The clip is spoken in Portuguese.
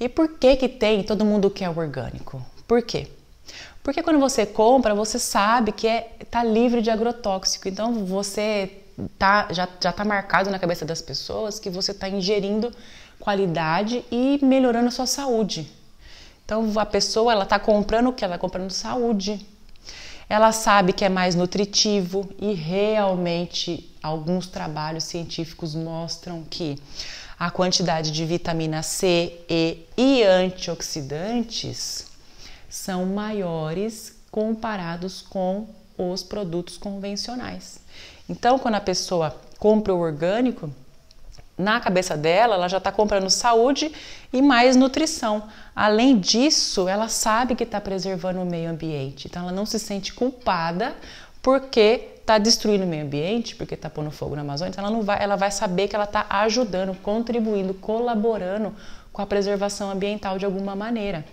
E por que que tem todo mundo quer o é orgânico? Por quê? Porque quando você compra, você sabe que é, tá livre de agrotóxico. Então você tá, já, já tá marcado na cabeça das pessoas que você está ingerindo qualidade e melhorando a sua saúde. Então a pessoa ela tá comprando o que? Ela tá comprando saúde. Ela sabe que é mais nutritivo e realmente alguns trabalhos científicos mostram que a quantidade de vitamina C, E e antioxidantes são maiores comparados com os produtos convencionais. Então, quando a pessoa compra o orgânico, na cabeça dela, ela já está comprando saúde e mais nutrição. Além disso, ela sabe que está preservando o meio ambiente, então ela não se sente culpada porque está destruindo o meio ambiente, porque está pondo fogo na Amazônia, então ela, não vai, ela vai saber que ela está ajudando, contribuindo, colaborando com a preservação ambiental de alguma maneira.